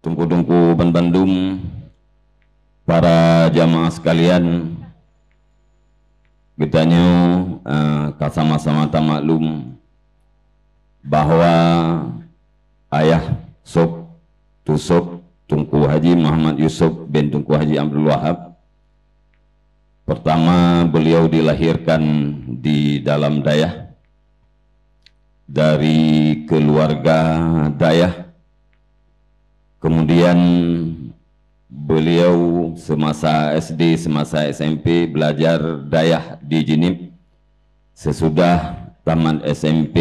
tungku-tungku Ban Bandung, para jamaah sekalian, kita nyu uh, eh, sama-sama maklum bahwa ayah Sob tusuk Tungku Haji Muhammad Yusuf bin Tungku Haji Abdul Wahab pertama beliau dilahirkan di dalam Dayah dari keluarga Dayah Kemudian beliau semasa SD, semasa SMP belajar dayah di Jinib. Sesudah tamat SMP,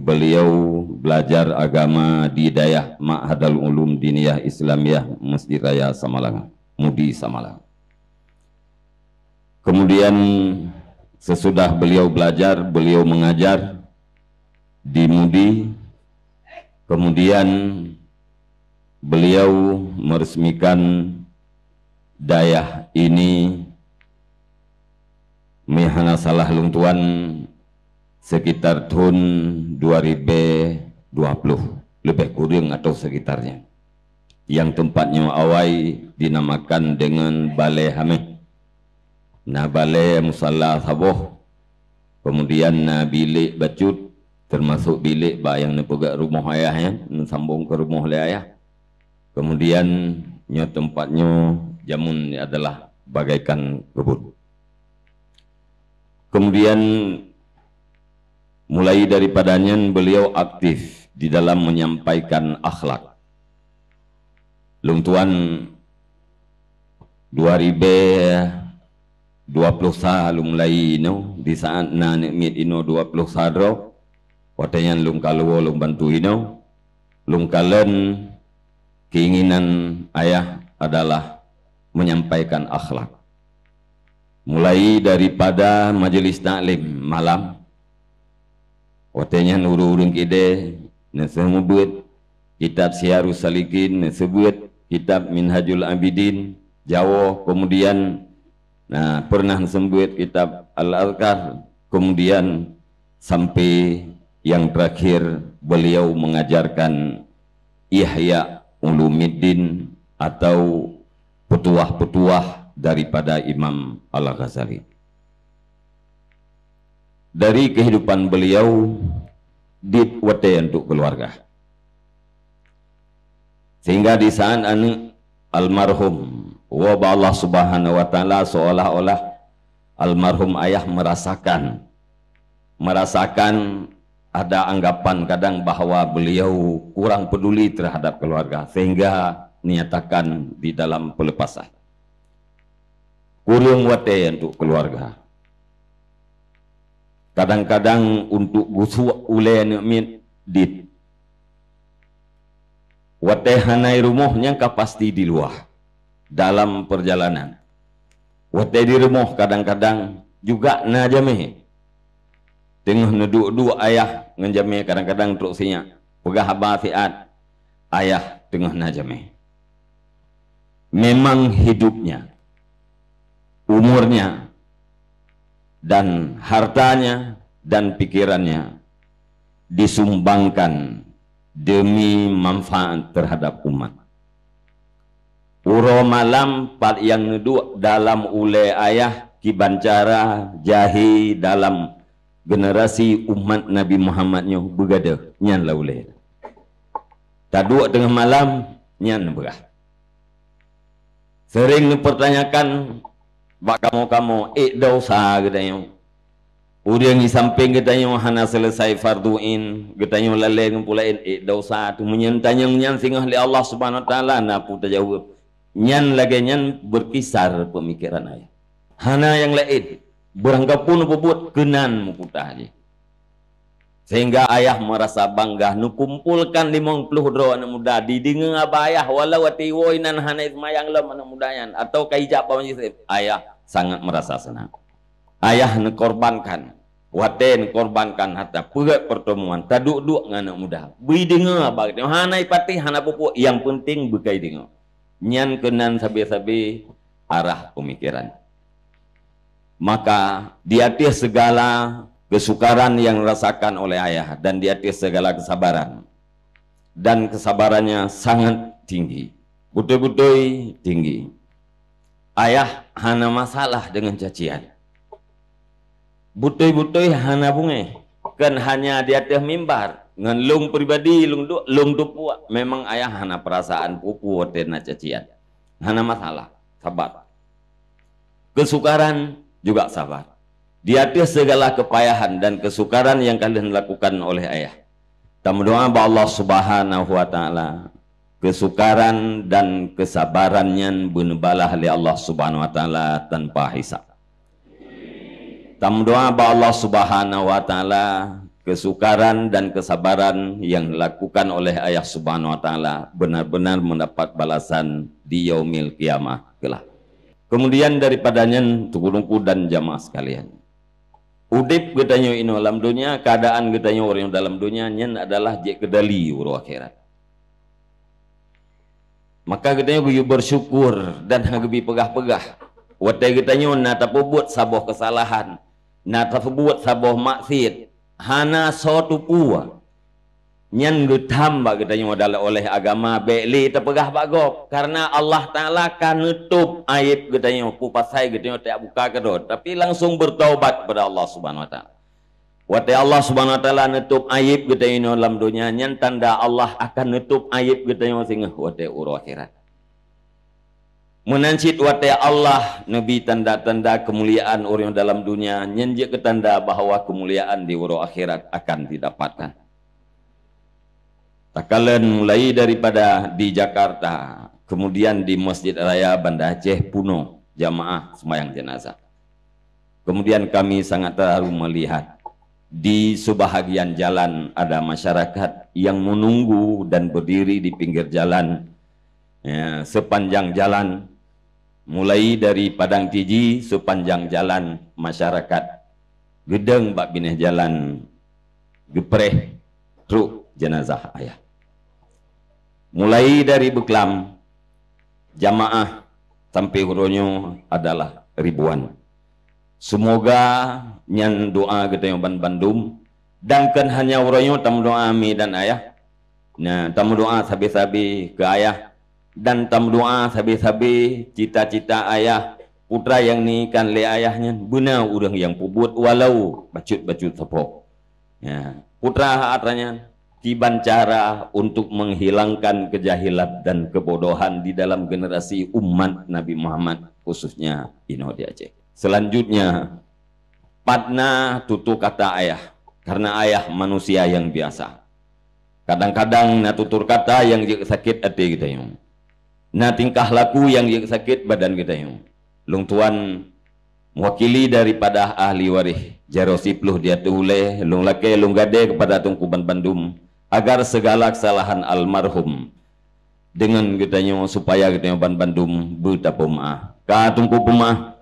beliau belajar agama di Dayah Ma'hadal Ulum Diniyah Islamiyah Masjid Raya Samalanga, Mudi Samalanga. Kemudian sesudah beliau belajar, beliau mengajar di Mudi. Kemudian beliau meresmikan dayah ini mihana salah lungtuan sekitar tahun 2020 lebih kurang atau sekitarnya yang tempatnya awai dinamakan dengan Balai Hameh nah Balai Musalla Saboh kemudian nah, bilik bacut termasuk bilik bayang nepegak rumah ayahnya sambung ke rumah ayah Kemudian nyo tempatnya jamun adalah bagaikan kebun. Kemudian mulai daripadanya beliau aktif di dalam menyampaikan akhlak. Luntuan 2020 lu mulai ino di saat na nikmit ino 20 sadro watanya lum kaluo lum bantu ino lum kalen keinginan ayah adalah menyampaikan akhlak. Mulai daripada majelis taklim malam, watenya nururun kide, nesebut kitab siarus salikin, nesebut kitab minhajul abidin, jawo, kemudian nah pernah sebut kitab al-azkar, kemudian sampai yang terakhir beliau mengajarkan Ihya Ulumiddin atau petuah-petuah daripada Imam Al-Ghazali. Dari kehidupan beliau dit wate untuk keluarga. Sehingga di saat anu almarhum wa Allah Subhanahu wa taala seolah-olah almarhum ayah merasakan merasakan ada anggapan kadang bahwa beliau kurang peduli terhadap keluarga sehingga menyatakan di dalam pelepasan kurung wate untuk keluarga kadang-kadang untuk gusu ulai nikmat di wate hanai rumahnya kapasti di luar dalam perjalanan wate di rumah kadang-kadang juga najameh tengah neduk dua ayah ngejame kadang-kadang truksinya pegah bafiat ayah tengah najame memang hidupnya umurnya dan hartanya dan pikirannya disumbangkan demi manfaat terhadap umat. Uro malam pat yang nudu dalam ule ayah kibancara jahi dalam generasi umat Nabi Muhammad nyo begada nyan laule. Tadua tengah malam nyan berah. Sering dipertanyakan bak kamu kamu ik dosa kita nyo. Urang di samping kita nyo hana selesai farduin kita nyo lalai ngumpulain ik eh, dosa tu menyentanya nyan singah li Allah Subhanahu wa taala na puta jawab. Nyan lagi nyan berkisar pemikiran ayah. Hana yang lain. beranggapan bubut kenan muputah je. Sehingga ayah merasa bangga nu kumpulkan 50 dro anak muda didengar abah ayah walau woi nan hana ismayang lam anak mudanya atau kaijak paman ayah sangat merasa senang. Ayah nu korbankan Waten korbankan harta perat pertemuan taduk-duk dengan anak muda. Beri dengar bagaimana gitu. Hanai patih, hana pupuk. Yang penting bekai dengar. Nyan kenan sabi-sabi arah pemikiran maka diatih segala kesukaran yang dirasakan oleh ayah dan diatih segala kesabaran dan kesabarannya sangat tinggi betul-betul tinggi ayah hana masalah dengan cacian betul-betul hana bunga kan hanya diatih mimbar dengan lung pribadi lung du, lung dupua memang ayah hana perasaan pupu tena cacian hana masalah sabar kesukaran juga sabar. Di atas segala kepayahan dan kesukaran yang kalian lakukan oleh ayah. Kita berdoa bahwa Allah Subhanahu wa taala kesukaran dan kesabarannya benebalah oleh Allah Subhanahu wa taala tanpa hisab. Kita berdoa bahwa Allah Subhanahu wa taala kesukaran dan kesabaran yang dilakukan oleh ayah subhanahu wa ta'ala benar-benar mendapat balasan di yaumil kiamah kelak. Kemudian daripadanya tukulungku dan jamaah sekalian. Udip getanya ino dalam dunia, keadaan getanya orang dalam dunia nyen adalah jek kedali uru akhirat. Maka getanya guyu bersyukur dan hagebi pegah-pegah. Watai getanya nata nah, pebut saboh kesalahan, nata pebut saboh maksiat, hana sotu puah nyan gutam bak kita modal oleh agama beli terpegah pak gop karena Allah Taala kan nutup aib kita nyo pupasai kita yang tidak buka kedot tapi langsung bertobat kepada Allah Subhanahu Wa Taala. Wati Allah Subhanahu Wa Taala nutup aib kita ini dalam dunia nyan tanda Allah akan nutup aib kita nyo singgah wati uru akhirat. Menancit wati Allah nabi tanda-tanda kemuliaan orang dalam dunia nyanjik ketanda bahawa kemuliaan di uru akhirat akan didapatkan. Tak kalian mulai daripada di Jakarta, kemudian di Masjid Raya Banda Aceh Puno, jamaah semayang jenazah. Kemudian kami sangat terharu melihat di sebahagian jalan ada masyarakat yang menunggu dan berdiri di pinggir jalan ya, sepanjang jalan mulai dari Padang Tiji sepanjang jalan masyarakat gedeng bak bineh jalan gepreh truk jenazah ayah. Mulai dari Beklam, jamaah sampai huronyo adalah ribuan. Semoga nyan doa kita gitu yang ban Dan kan hanya huronyo tamu doa ami dan ayah. Nah, tamu doa sabi-sabi ke ayah dan tamu doa sabi-sabi cita-cita ayah putra yang nikah le ayahnya buna urang yang pubut walau bacut-bacut sepok. Ya, putra hatanya tiban cara untuk menghilangkan kejahilan dan kebodohan di dalam generasi umat Nabi Muhammad khususnya Ino Aceh. Selanjutnya, padna tutu kata ayah, karena ayah manusia yang biasa. Kadang-kadang na tutur kata yang sakit hati kita yang. Na tingkah laku yang sakit badan kita yang. Lung tuan mewakili daripada ahli warih jarosipluh dia tuhuleh lung lake lung gade kepada tungkuban bandung, agar segala kesalahan almarhum dengan kitanya supaya kitanya ban bandum buta pumah katungku pumah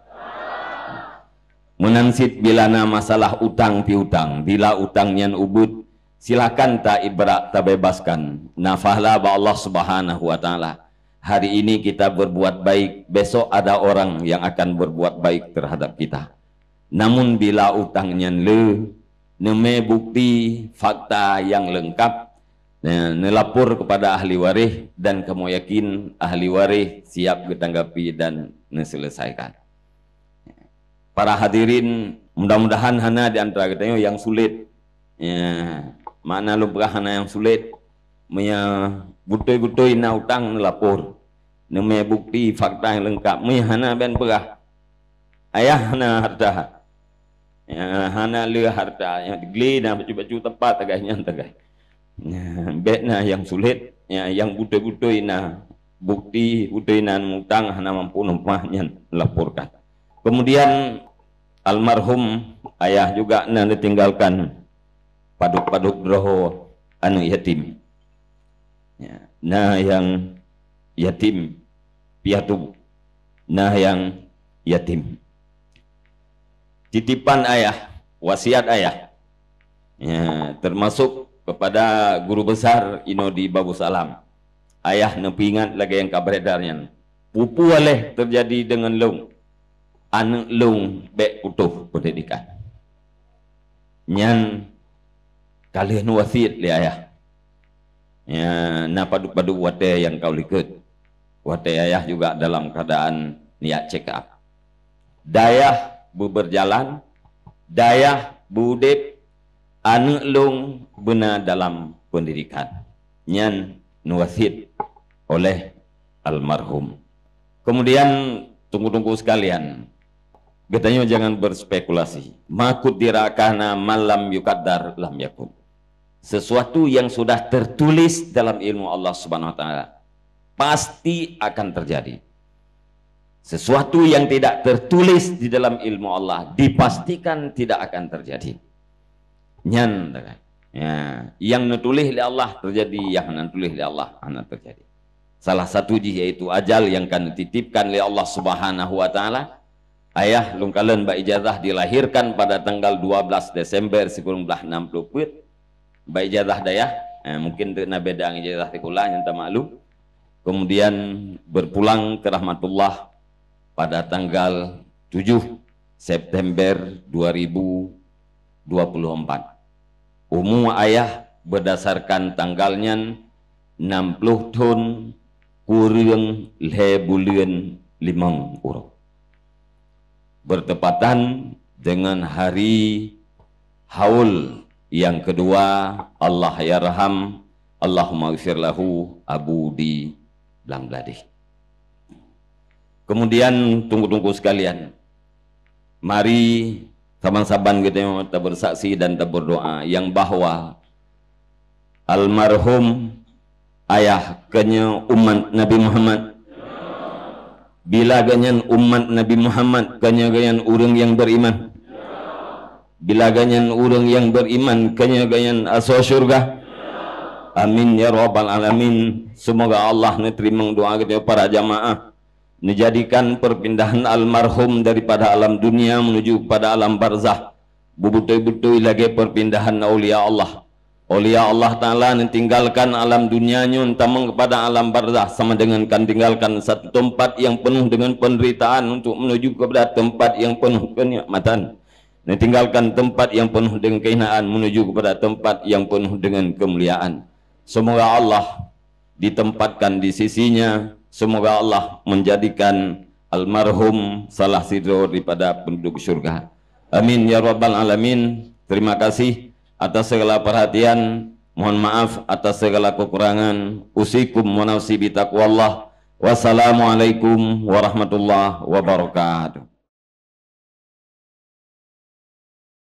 menansit bilana masalah utang piutang bila utangnya ubud silakan tak ibrak tak bebaskan nafahlah ba Allah subhanahu wa ta'ala hari ini kita berbuat baik besok ada orang yang akan berbuat baik terhadap kita namun bila utangnya le neme bukti fakta yang lengkap nelapor kepada ahli waris dan kamu yakin ahli waris siap ditanggapi dan diselesaikan para hadirin mudah-mudahan hana di antara kita yang sulit ya mana lumrah hana yang sulit punya butoi-butoi na utang nelapor nemeh bukti fakta yang lengkap punya hana ben perah ayah hana harta yang hana le harta yang gle na baju-baju tempat agaknya tegai ya bet na yang sulit ya yang budu-budu ina bukti budai-nan mutang hana mampu numpahnya laporkan kemudian almarhum ayah juga na ditinggalkan paduk-paduk roho anu yatim ya nah yang yatim piatu nah yang yatim titipan ayah, wasiat ayah. Ya, termasuk kepada guru besar ino di Babu Salam. Ayah nepingat lagi yang kabaredarnya. Pupu oleh terjadi dengan lung. Anak lung bek utuh pendidikan. Nyan kalian wasiat li ayah. Ya, na padu-padu wate yang kau likut. Wate ayah juga dalam keadaan niat check up. Dayah bu berjalan dayah budep anuklung buna dalam pendidikan nyan nuwasid oleh almarhum kemudian tunggu-tunggu sekalian Katanya jangan berspekulasi. Makut dirakana malam yukadar lam yakun. Sesuatu yang sudah tertulis dalam ilmu Allah Subhanahu wa taala pasti akan terjadi. Sesuatu yang tidak tertulis di dalam ilmu Allah dipastikan tidak akan terjadi. Nyan, ya. yang nutulih oleh Allah terjadi, yang nutulih oleh Allah akan terjadi. Salah satu yaitu ajal yang kan dititipkan oleh Allah Subhanahu wa taala. Ayah lungkalen Mbak Ijazah dilahirkan pada tanggal 12 Desember 1960 puit. Mbak Ijazah dayah, eh, ya? ya, mungkin tidak beda ijazah tikula yang tak malu. Kemudian berpulang ke rahmatullah pada tanggal 7 September 2024. Umum ayah berdasarkan tanggalnya 60 tahun kurang lebulian limang urang. Bertepatan dengan hari haul yang kedua Allah yarham Allahumma gfir lahu di Bangladesh. Kemudian tunggu-tunggu sekalian. Mari saban-saban kita, kita bersaksi dan kita berdoa yang bahwa almarhum ayah kenya umat Nabi Muhammad bila ganyan umat Nabi Muhammad kenya ganyan orang yang beriman bila ganyan orang yang beriman kenya ganyan asal syurga amin ya rabbal alamin semoga Allah nerima doa kita para jamaah menjadikan perpindahan almarhum daripada alam dunia menuju pada alam barzah betul-betul lagi perpindahan aulia Allah aulia Allah Ta'ala tinggalkan alam dunianya utamang kepada alam barzah sama dengan kan tinggalkan satu tempat yang penuh dengan penderitaan untuk menuju kepada tempat yang penuh kenikmatan tinggalkan tempat yang penuh dengan kehinaan menuju kepada tempat yang penuh dengan kemuliaan semoga Allah ditempatkan di sisinya Semoga Allah menjadikan almarhum salah satu daripada penduduk surga. Amin ya rabbal alamin. Terima kasih atas segala perhatian. Mohon maaf atas segala kekurangan. Usikum wa nafsi bitaqwallah. Wassalamualaikum warahmatullahi wabarakatuh.